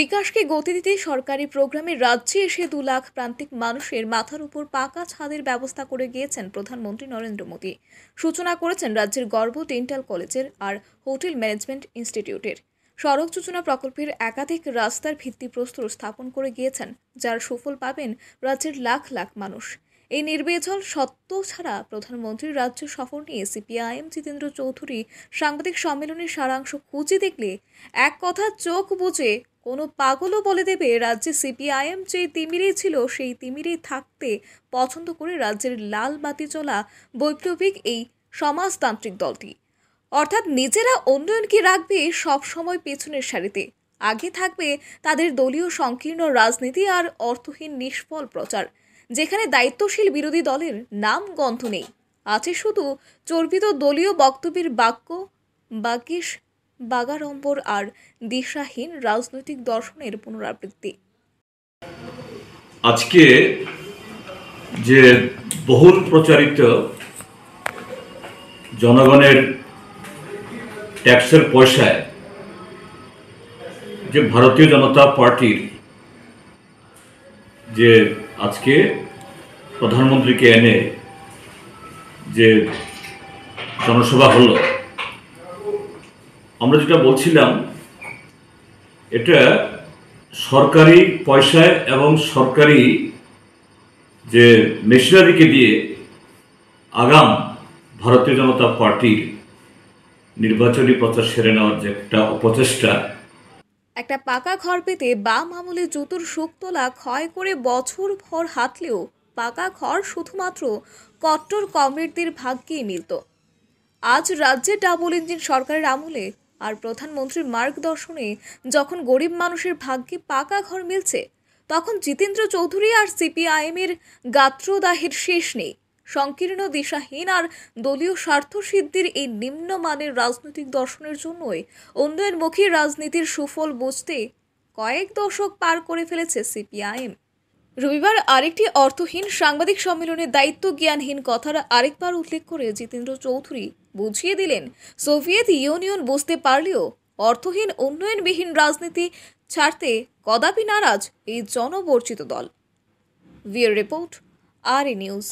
বিকাশকে গতি দিতে সরকারি প্রোগ্রামে রাজ্যে এসে দু লাখ প্রান্তিক মানুষের মাথার উপর পাকা ছাদের ব্যবস্থা করে গিয়েছেন প্রধানমন্ত্রী নরেন্দ্র মোদী সূচনা করেছেন রাজ্যের গর্ব ডেন্টাল কলেজের আর হোটেল ম্যানেজমেন্ট ইনস্টিটিউটের সড়ক যোজনা প্রকল্পের একাধিক রাস্তার ভিত্তিপ্রস্তর স্থাপন করে গিয়েছেন যার সুফল পাবেন রাজ্যের লাখ লাখ মানুষ এই নির্বিচল সত্য ছাড়া প্রধানমন্ত্রীর রাজ্য সফর নিয়ে সিপিআইএম জিতেন্দ্র চৌধুরী সাংবাদিক সম্মেলনের সারাংশ খুঁজে দেখলে এক কথা চোখ বুঝে কোনো পাগলও বলে দেবে রাজ্যে সিপিআইএম যে তিমিরে ছিল সেই তিমিরে থাকতে পছন্দ করে রাজ্যের লাল বাতি চলা বৈপ্লবিক এই সমাজতান্ত্রিক দলটি অর্থাৎ নিজেরা উন্নয়নকে রাখবে সবসময় পেছনের সারিতে আগে থাকবে তাদের দলীয় সংকীর্ণ রাজনীতি আর অর্থহীন নিষ্ফল প্রচার যেখানে দায়িত্বশীল বিরোধী দলের নাম গন্ধ নেই আছে শুধু চর্বিত দলীয় বক্তব্যের বাক্য বাকিশ বাগাড়ম্বর আর দিশাহীন রাজনৈতিক দর্শনের পুনরাবৃত্তি আজকে যে বহুল প্রচারিত জনগণের ট্যাক্সের পয়সায় যে ভারতীয় জনতা পার্টির যে আজকে প্রধানমন্ত্রীকে এনে যে জনসভা হলো আমরা যেটা বলছিলাম এটা সরকারি পয়সায় এবং সরকারি যে মেশিনারিকে দিয়ে আগাম ভারতীয় জনতা পার্টির নির্বাচনী প্রচার সেরে নেওয়ার যে একটা অপচেষ্টা একটা পাকা ঘর পেতে বাম আমলে জুতোর তোলা ক্ষয় করে বছর ভর হাতলেও পাকা ঘর শুধুমাত্র কট্টর কমরেডদের ভাগ্যেই মিলত আজ রাজ্যে ডাবল ইঞ্জিন সরকারের আমলে আর প্রধানমন্ত্রীর মার্গদর্শনে যখন গরিব মানুষের ভাগ্যে পাকা ঘর মিলছে তখন জিতেন্দ্র চৌধুরী আর সিপিআইএমের গাত্রদাহের শেষ নেই সংকীর্ণ দিশাহীন আর দলীয় স্বার্থ সিদ্ধির এই নিম্নমানের রাজনৈতিক দর্শনের জন্যই উন্নয়নমুখী রাজনীতির সুফল বুঝতে কয়েক দশক পার করে ফেলেছে সিপিআইএম রবিবার আরেকটি অর্থহীন সাংবাদিক সম্মেলনে দায়িত্ব জ্ঞানহীন কথার আরেকবার উল্লেখ করে জিতেন্দ্র চৌধুরী বুঝিয়ে দিলেন সোভিয়েত ইউনিয়ন বুঝতে পারলেও অর্থহীন উন্নয়নবিহীন রাজনীতি ছাড়তে কদাপি নারাজ এই জনবর্চিত দল ভিয়ার রিপোর্ট আর নিউজ